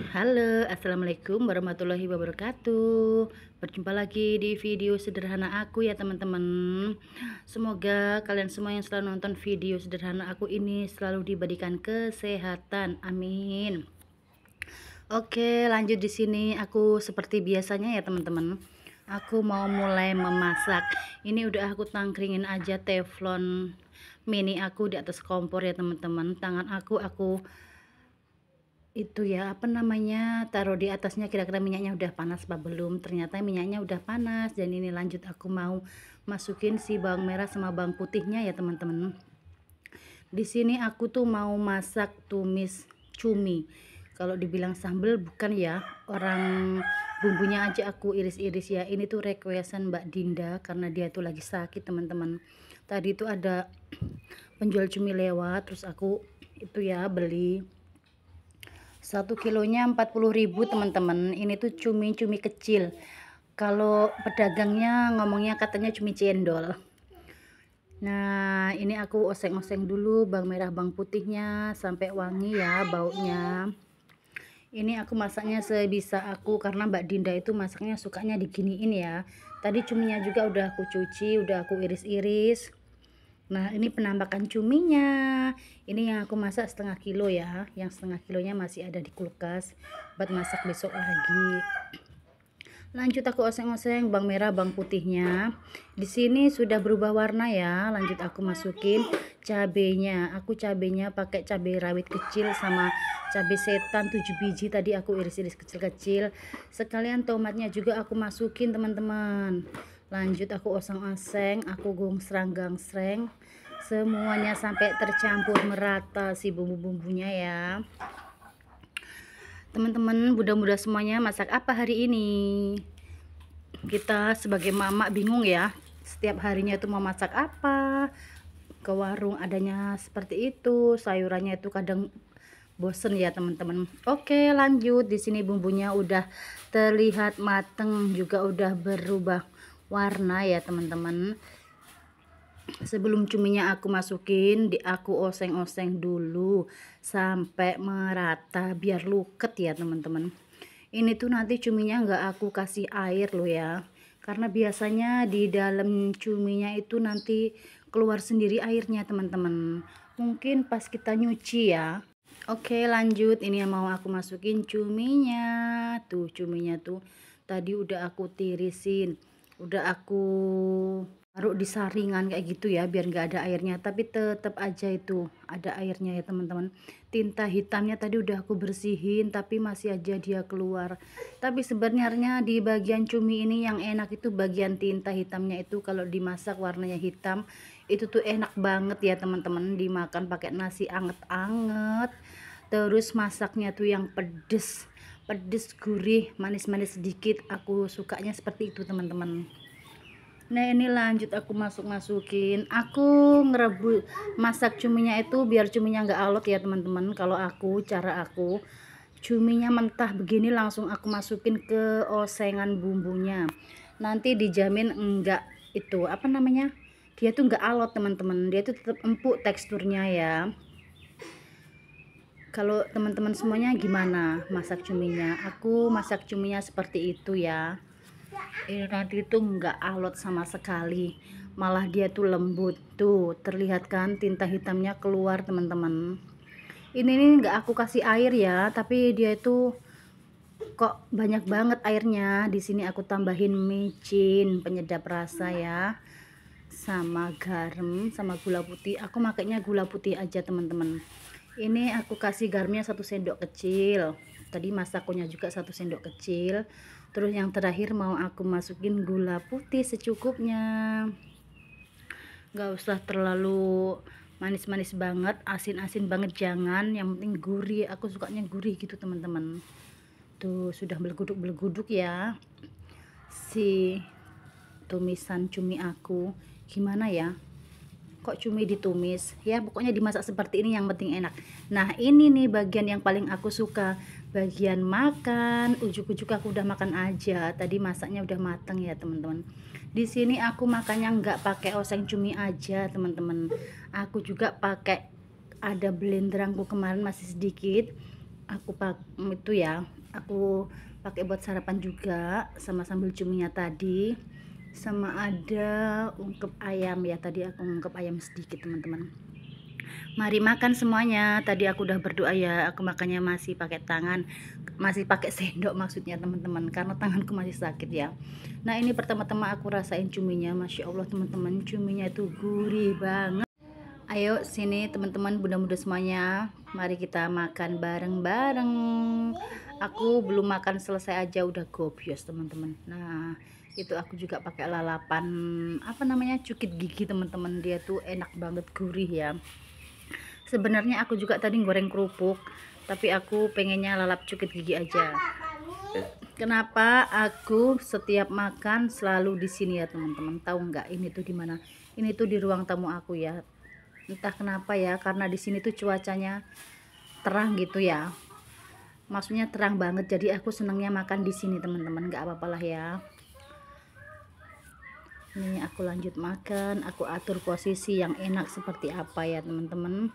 Halo, Assalamualaikum warahmatullahi wabarakatuh Berjumpa lagi di video sederhana aku ya teman-teman Semoga kalian semua yang selalu nonton video sederhana aku ini Selalu diberikan kesehatan, amin Oke lanjut di sini aku seperti biasanya ya teman-teman Aku mau mulai memasak Ini udah aku tangkringin aja teflon mini aku di atas kompor ya teman-teman Tangan aku aku itu ya apa namanya taruh di atasnya kira-kira minyaknya udah panas apa belum ternyata minyaknya udah panas dan ini lanjut aku mau masukin si bawang merah sama bawang putihnya ya teman-teman di sini aku tuh mau masak tumis cumi kalau dibilang sambel bukan ya orang bumbunya aja aku iris-iris ya ini tuh requestan Mbak Dinda karena dia tuh lagi sakit teman-teman tadi tuh ada penjual cumi lewat terus aku itu ya beli satu kilonya ribu teman-teman ini tuh cumi-cumi kecil kalau pedagangnya ngomongnya katanya cumi cendol nah ini aku oseng-oseng dulu bang merah bang putihnya sampai wangi ya baunya ini aku masaknya sebisa aku karena Mbak Dinda itu masaknya sukanya diginiin ya tadi cuminya juga udah aku cuci udah aku iris-iris Nah, ini penampakan cuminya. Ini yang aku masak setengah kilo ya. Yang setengah kilonya masih ada di kulkas buat masak besok lagi. Lanjut aku oseng-oseng bang merah, bang putihnya. Di sini sudah berubah warna ya. Lanjut aku masukin cabenya. Aku cabenya pakai cabai rawit kecil sama cabai setan 7 biji tadi aku iris-iris kecil-kecil. Sekalian tomatnya juga aku masukin, teman-teman lanjut aku oseng oseng aku gong serang gang sereng, semuanya sampai tercampur merata si bumbu-bumbunya ya teman-teman mudah-mudah semuanya masak apa hari ini kita sebagai mama bingung ya setiap harinya itu mau masak apa ke warung adanya seperti itu sayurannya itu kadang bosen ya teman-teman oke lanjut di sini bumbunya udah terlihat mateng juga udah berubah warna ya teman-teman sebelum cuminya aku masukin di aku oseng-oseng dulu sampai merata biar luket ya teman-teman ini tuh nanti cuminya nggak aku kasih air loh ya karena biasanya di dalam cuminya itu nanti keluar sendiri airnya teman-teman mungkin pas kita nyuci ya oke lanjut ini yang mau aku masukin cuminya tuh cuminya tuh tadi udah aku tirisin udah aku taruh di saringan kayak gitu ya biar nggak ada airnya tapi tetap aja itu ada airnya ya teman-teman tinta hitamnya tadi udah aku bersihin tapi masih aja dia keluar tapi sebenarnya di bagian cumi ini yang enak itu bagian tinta hitamnya itu kalau dimasak warnanya hitam itu tuh enak banget ya teman-teman dimakan pakai nasi anget-anget terus masaknya tuh yang pedes pedes gurih manis-manis sedikit aku sukanya seperti itu teman-teman nah ini lanjut aku masuk-masukin aku ngerebut masak cuminya itu biar cuminya nggak alot ya teman-teman kalau aku cara aku cuminya mentah begini langsung aku masukin ke osengan bumbunya nanti dijamin enggak itu apa namanya dia tuh enggak alot teman-teman dia tuh tetap empuk teksturnya ya kalau teman-teman semuanya gimana masak cuminya aku masak cuminya seperti itu ya ini eh, nanti itu nggak alot sama sekali malah dia tuh lembut tuh terlihat kan tinta hitamnya keluar teman-teman ini ini nggak aku kasih air ya tapi dia itu kok banyak banget airnya di sini aku tambahin micin penyedap rasa ya sama garam sama gula putih aku makainya gula putih aja teman-teman ini aku kasih garamnya satu sendok kecil tadi masakonya juga satu sendok kecil terus yang terakhir mau aku masukin gula putih secukupnya gak usah terlalu manis-manis banget asin-asin banget jangan yang penting gurih aku sukanya gurih gitu teman-teman tuh sudah beleguduk-beleguduk ya si tumisan cumi aku gimana ya kok cumi ditumis ya pokoknya dimasak seperti ini yang penting enak nah ini nih bagian yang paling aku suka bagian makan ujuk-ujuk aku udah makan aja tadi masaknya udah mateng ya teman-teman di sini aku makannya nggak pakai oseng cumi aja teman-teman aku juga pakai ada blenderanku kemarin masih sedikit aku pakai itu ya aku pakai buat sarapan juga sama sambil cuminya tadi sama ada ungkep ayam ya tadi aku ungkep ayam sedikit teman-teman mari makan semuanya tadi aku udah berdoa ya aku makannya masih pakai tangan masih pakai sendok maksudnya teman-teman karena tanganku masih sakit ya nah ini pertama-tama aku rasain cuminya Masya Allah teman-teman cuminya itu gurih banget ayo sini teman-teman bunda-bunda semuanya mari kita makan bareng-bareng aku belum makan selesai aja udah gobios teman-teman nah itu aku juga pakai lalapan apa namanya cukit gigi teman-teman dia tuh enak banget gurih ya sebenarnya aku juga tadi goreng kerupuk tapi aku pengennya lalap cukit gigi aja kenapa aku setiap makan selalu di sini ya teman-teman tahu nggak ini tuh di mana ini tuh di ruang tamu aku ya entah kenapa ya karena di sini tuh cuacanya terang gitu ya maksudnya terang banget jadi aku senangnya makan di sini teman-teman nggak apa-apalah ya ini aku lanjut makan aku atur posisi yang enak seperti apa ya teman-teman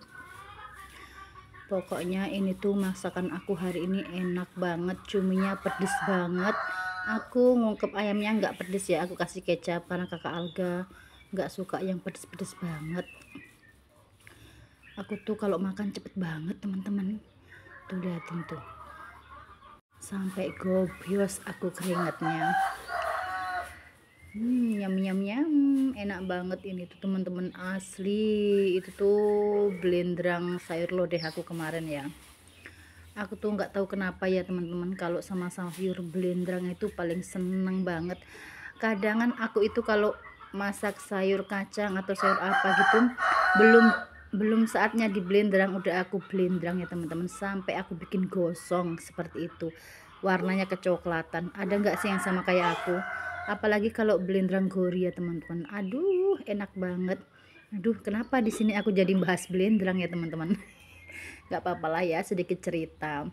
pokoknya ini tuh masakan aku hari ini enak banget cuminya pedes banget aku ngungkep ayamnya nggak pedes ya aku kasih kecap karena kakak Alga nggak suka yang pedes-pedes banget aku tuh kalau makan cepet banget teman-teman tuh liatin tuh sampai gobios aku keringatnya Hmm, nyam nyam nyam, enak banget ini tuh teman-teman asli. Itu tuh blenderang sayur lodeh aku kemarin ya. Aku tuh nggak tahu kenapa ya teman-teman kalau sama sayur blenderang itu paling seneng banget. Kadangan aku itu kalau masak sayur kacang atau sayur apa gitu belum belum saatnya di blenderang udah aku blenderang ya teman-teman sampai aku bikin gosong seperti itu warnanya kecoklatan ada nggak sih yang sama kayak aku apalagi kalau blenderang gori ya teman-teman aduh enak banget aduh kenapa di sini aku jadi bahas blenderang ya teman-teman nggak apa-apa lah ya sedikit cerita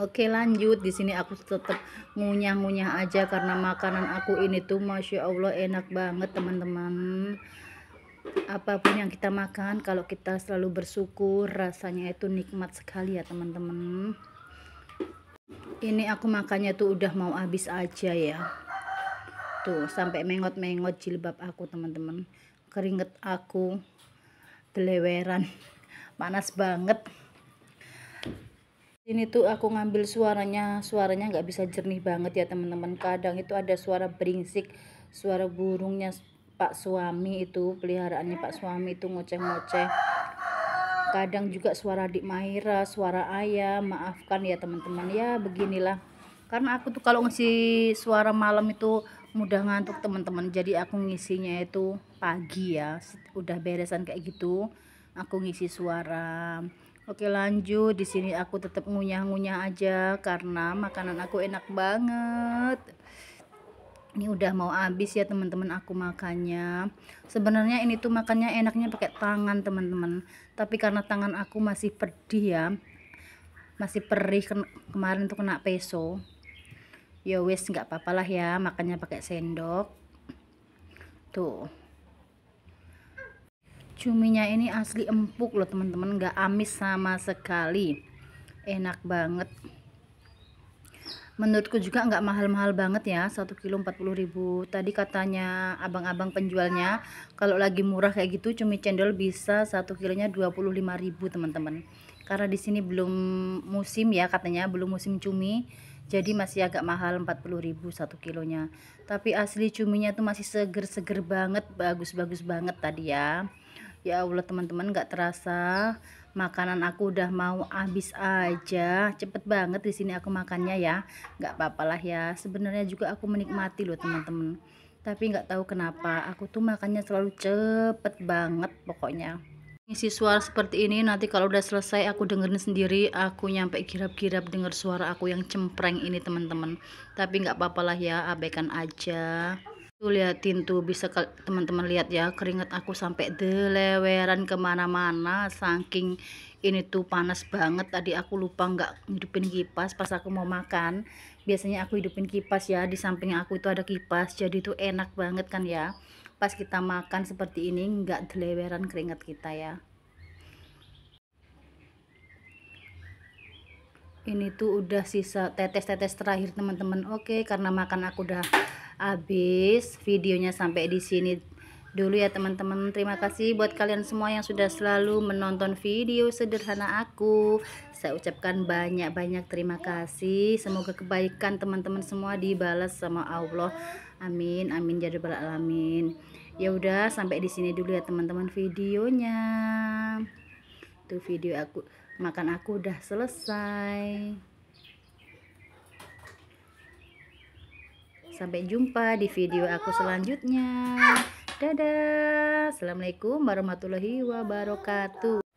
Oke lanjut di sini aku tetap ngunyah-ngunyah aja karena makanan aku ini tuh masya Allah enak banget teman-teman apapun yang kita makan kalau kita selalu bersyukur rasanya itu nikmat sekali ya teman-teman ini aku makannya tuh udah mau habis aja ya tuh sampai mengot-mengot jilbab aku teman-teman keringet aku deleweran panas banget ini tuh aku ngambil suaranya suaranya nggak bisa jernih banget ya teman-teman kadang itu ada suara beringsik suara burungnya pak suami itu peliharaannya pak suami itu ngoceh-ngoceh kadang juga suara adik Mahira suara ayah maafkan ya teman-teman ya beginilah karena aku tuh kalau ngasih suara malam itu mudah ngantuk teman-teman jadi aku ngisinya itu pagi ya udah beresan kayak gitu aku ngisi suara oke lanjut di sini aku tetap ngunyah-ngunyah aja karena makanan aku enak banget ini udah mau habis ya teman-teman aku makannya sebenarnya ini tuh makannya enaknya pakai tangan teman-teman tapi karena tangan aku masih pedih ya masih perih kemarin tuh kena peso ya wes nggak apa lah ya makannya pakai sendok tuh cuminya ini asli empuk loh teman-teman nggak amis sama sekali enak banget menurutku juga nggak mahal-mahal banget ya 1 kilo 40 ribu tadi katanya abang-abang penjualnya kalau lagi murah kayak gitu cumi cendol bisa 1 kilonya 25 ribu teman-teman karena di sini belum musim ya katanya belum musim cumi jadi masih agak mahal 40.000 satu kilonya tapi asli cuminya tuh masih seger-seger banget bagus-bagus banget tadi ya ya Allah teman-teman gak terasa makanan aku udah mau habis aja cepet banget di sini aku makannya ya gak apa-apalah ya sebenarnya juga aku menikmati loh teman-teman tapi nggak tahu kenapa aku tuh makannya selalu cepet banget pokoknya Ngisi suara seperti ini nanti kalau udah selesai aku dengerin sendiri aku nyampe girap-girap denger suara aku yang cempreng ini teman-teman. Tapi nggak apa-apa lah ya abaikan aja. Tuh liatin tuh bisa teman-teman lihat ya keringat aku sampai deleweran kemana-mana saking ini tuh panas banget tadi aku lupa nggak hidupin kipas pas aku mau makan biasanya aku hidupin kipas ya di samping aku itu ada kipas jadi tuh enak banget kan ya pas kita makan seperti ini nggak deleweran keringat kita ya ini tuh udah sisa tetes-tetes terakhir teman-teman oke karena makan aku udah habis videonya sampai di sini dulu ya teman-teman terima kasih buat kalian semua yang sudah selalu menonton video sederhana aku saya ucapkan banyak-banyak terima kasih semoga kebaikan teman-teman semua dibalas sama Allah amin amin jadi ya alamin ya udah sampai di sini dulu ya teman-teman videonya tuh video aku makan aku udah selesai Sampai jumpa di video aku selanjutnya. Dadah. Assalamualaikum warahmatullahi wabarakatuh.